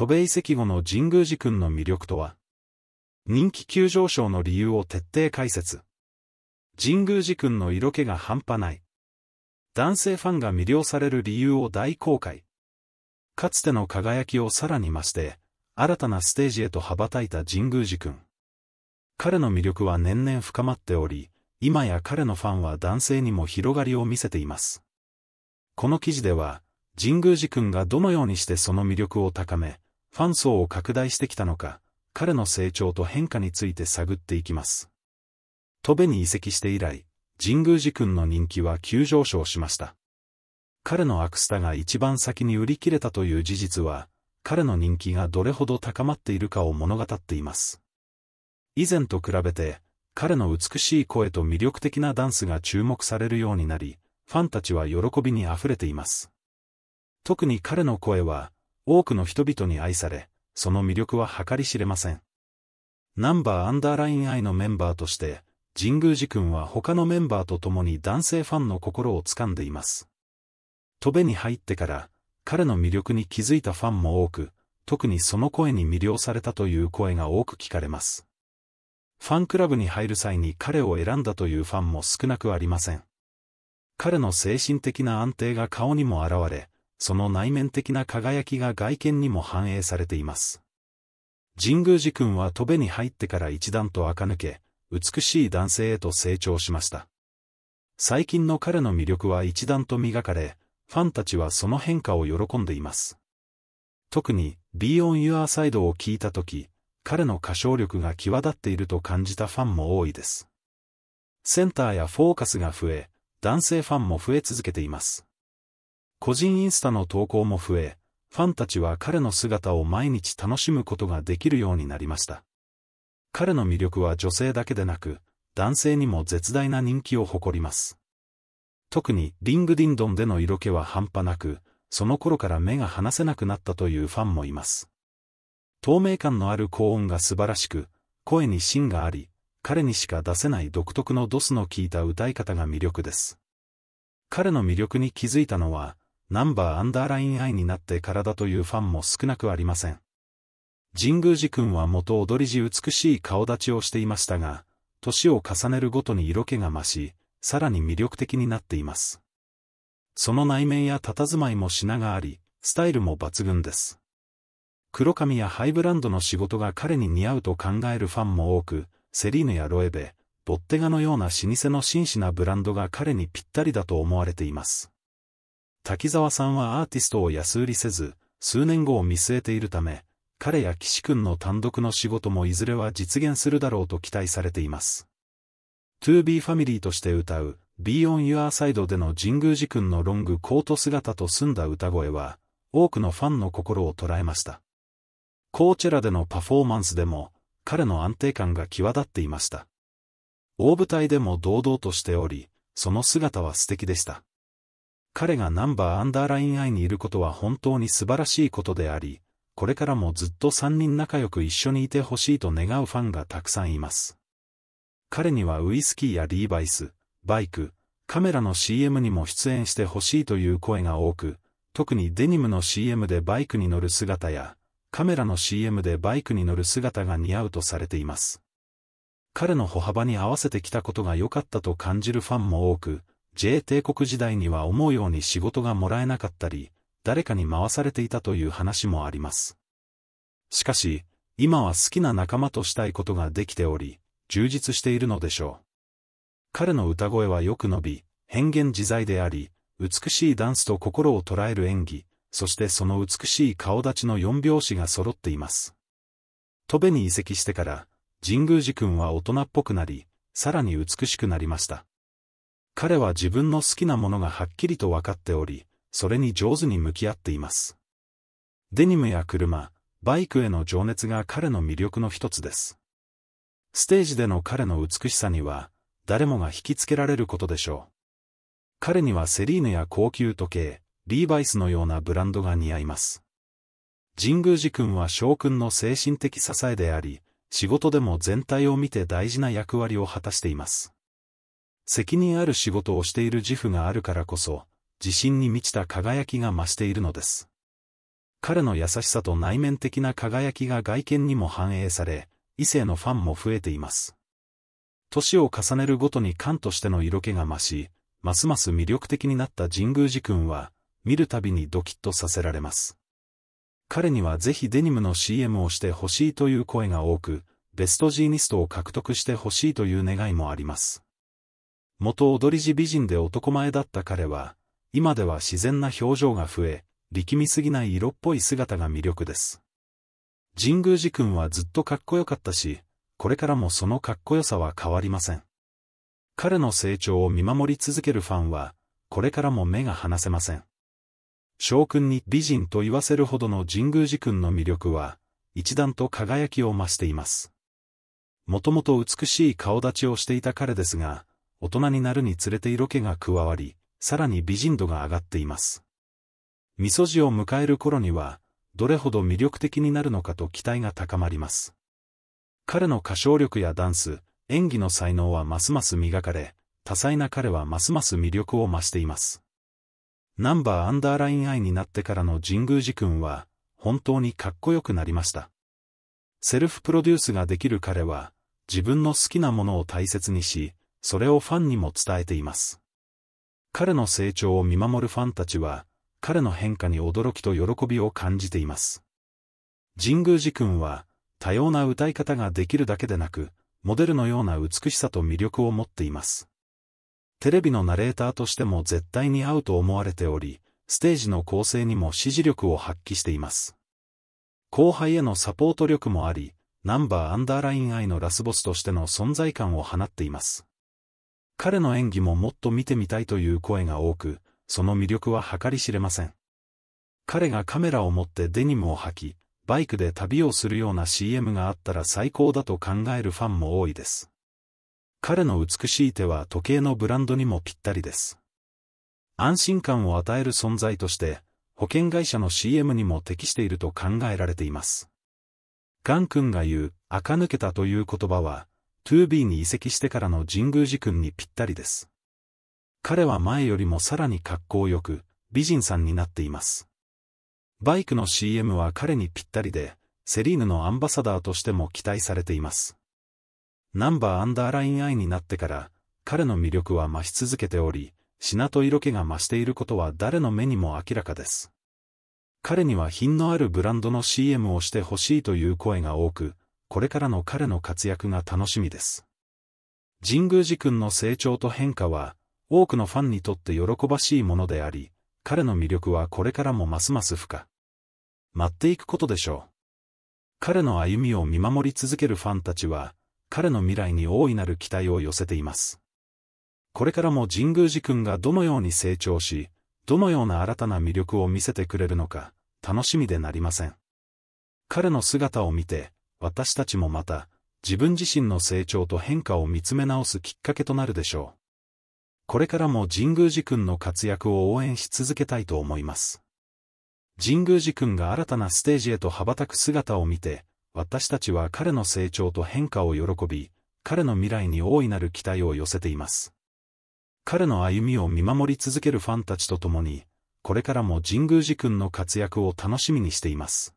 戸部遺跡後の神宮寺君の魅力とは人気急上昇の理由を徹底解説。神宮寺君の色気が半端ない。男性ファンが魅了される理由を大公開。かつての輝きをさらに増して、新たなステージへと羽ばたいた神宮寺君。彼の魅力は年々深まっており、今や彼のファンは男性にも広がりを見せています。この記事では、神宮寺君がどのようにしてその魅力を高め、ファン層を拡大してきたのか、彼の成長と変化について探っていきます。戸部に移籍して以来、神宮寺君の人気は急上昇しました。彼のアクスタが一番先に売り切れたという事実は、彼の人気がどれほど高まっているかを物語っています。以前と比べて、彼の美しい声と魅力的なダンスが注目されるようになり、ファンたちは喜びに溢れています。特に彼の声は、多くの人々に愛され、その魅力は計り知れません。ナンバーアンダーラインイのメンバーとして、神宮寺君は他のメンバーと共に男性ファンの心を掴んでいます。戸部に入ってから、彼の魅力に気づいたファンも多く、特にその声に魅了されたという声が多く聞かれます。ファンクラブに入る際に彼を選んだというファンも少なくありません。彼の精神的な安定が顔にも現れ、その内面的な輝きが外見にも反映されています。神宮寺君は戸部に入ってから一段と垢抜け、美しい男性へと成長しました。最近の彼の魅力は一段と磨かれ、ファンたちはその変化を喜んでいます。特に、Beyond Your Side を聞いたとき、彼の歌唱力が際立っていると感じたファンも多いです。センターやフォーカスが増え、男性ファンも増え続けています。個人インスタの投稿も増え、ファンたちは彼の姿を毎日楽しむことができるようになりました。彼の魅力は女性だけでなく、男性にも絶大な人気を誇ります。特に、リングディンドンでの色気は半端なく、その頃から目が離せなくなったというファンもいます。透明感のある高音が素晴らしく、声に芯があり、彼にしか出せない独特のドスの効いた歌い方が魅力です。彼の魅力に気づいたのは、ナンバーアンダーラインイになってからだというファンも少なくありません。神宮寺君は元踊り時美しい顔立ちをしていましたが、年を重ねるごとに色気が増し、さらに魅力的になっています。その内面や佇まいも品があり、スタイルも抜群です。黒髪やハイブランドの仕事が彼に似合うと考えるファンも多く、セリーヌやロエベ、ボッテガのような老舗の真摯なブランドが彼にぴったりだと思われています。滝沢さんはアーティストを安売りせず、数年後を見据えているため、彼や岸君の単独の仕事もいずれは実現するだろうと期待されています。2B ファミリーとして歌う Be on Your Side での神宮寺君のロングコート姿と澄んだ歌声は、多くのファンの心を捉えました。コーチェラでのパフォーマンスでも、彼の安定感が際立っていました。大舞台でも堂々としており、その姿は素敵でした。彼がナンバーアンダーラインイにいることは本当に素晴らしいことであり、これからもずっと3人仲良く一緒にいてほしいと願うファンがたくさんいます。彼にはウイスキーやリーバイス、バイク、カメラの CM にも出演してほしいという声が多く、特にデニムの CM でバイクに乗る姿や、カメラの CM でバイクに乗る姿が似合うとされています。彼の歩幅に合わせてきたことが良かったと感じるファンも多く、J 帝国時代には思うように仕事がもらえなかったり、誰かに回されていたという話もあります。しかし、今は好きな仲間としたいことができており、充実しているのでしょう。彼の歌声はよく伸び、変幻自在であり、美しいダンスと心を捉える演技、そしてその美しい顔立ちの4拍子が揃っています。戸部に移籍してから、神宮寺君は大人っぽくなり、さらに美しくなりました。彼は自分の好きなものがはっきりと分かっており、それに上手に向き合っています。デニムや車、バイクへの情熱が彼の魅力の一つです。ステージでの彼の美しさには、誰もが引きつけられることでしょう。彼にはセリーヌや高級時計、リーバイスのようなブランドが似合います。神宮寺君は将軍の精神的支えであり、仕事でも全体を見て大事な役割を果たしています。責任ある仕事をしている自負があるからこそ、自信に満ちた輝きが増しているのです。彼の優しさと内面的な輝きが外見にも反映され、異性のファンも増えています。年を重ねるごとに勘としての色気が増し、ますます魅力的になった神宮寺君は、見るたびにドキッとさせられます。彼にはぜひデニムの CM をしてほしいという声が多く、ベストジーニストを獲得してほしいという願いもあります。元踊り地美人で男前だった彼は、今では自然な表情が増え、力みすぎない色っぽい姿が魅力です。神宮寺君はずっとかっこよかったし、これからもそのかっこよさは変わりません。彼の成長を見守り続けるファンは、これからも目が離せません。翔君に美人と言わせるほどの神宮寺君の魅力は、一段と輝きを増しています。もともと美しい顔立ちをしていた彼ですが、大人になるにつれて色気が加わり、さらに美人度が上がっています。味噌汁を迎える頃には、どれほど魅力的になるのかと期待が高まります。彼の歌唱力やダンス、演技の才能はますます磨かれ、多彩な彼はますます魅力を増しています。ナンバーアンダーライン愛になってからの神宮寺君は、本当にかっこよくなりました。セルフプロデュースができる彼は、自分の好きなものを大切にし、それをファンにも伝えています。彼の成長を見守るファンたちは、彼の変化に驚きと喜びを感じています。神宮寺君は、多様な歌い方ができるだけでなく、モデルのような美しさと魅力を持っています。テレビのナレーターとしても絶対に合うと思われており、ステージの構成にも支持力を発揮しています。後輩へのサポート力もあり、ナンバーアンダーライン愛のラスボスとしての存在感を放っています。彼の演技ももっと見てみたいという声が多く、その魅力は計り知れません。彼がカメラを持ってデニムを履き、バイクで旅をするような CM があったら最高だと考えるファンも多いです。彼の美しい手は時計のブランドにもぴったりです。安心感を与える存在として、保険会社の CM にも適していると考えられています。ガン君が言う、垢抜けたという言葉は、2B に移籍してからの神宮寺君にぴったりです。彼は前よりもさらに格好よく、美人さんになっています。バイクの CM は彼にぴったりで、セリーヌのアンバサダーとしても期待されています。ナンバーアンダーラインアイになってから、彼の魅力は増し続けており、品と色気が増していることは誰の目にも明らかです。彼には品のあるブランドの CM をしてほしいという声が多く、これからの彼の活躍が楽しみです。神宮寺君の成長と変化は、多くのファンにとって喜ばしいものであり、彼の魅力はこれからもますます深化。待っていくことでしょう。彼の歩みを見守り続けるファンたちは、彼の未来に大いなる期待を寄せています。これからも神宮寺君がどのように成長し、どのような新たな魅力を見せてくれるのか、楽しみでなりません。彼の姿を見て、私たちもまた、自分自身の成長と変化を見つめ直すきっかけとなるでしょう。これからも神宮寺君の活躍を応援し続けたいと思います。神宮寺君が新たなステージへと羽ばたく姿を見て、私たちは彼の成長と変化を喜び、彼の未来に大いなる期待を寄せています。彼の歩みを見守り続けるファンたちと共に、これからも神宮寺君の活躍を楽しみにしています。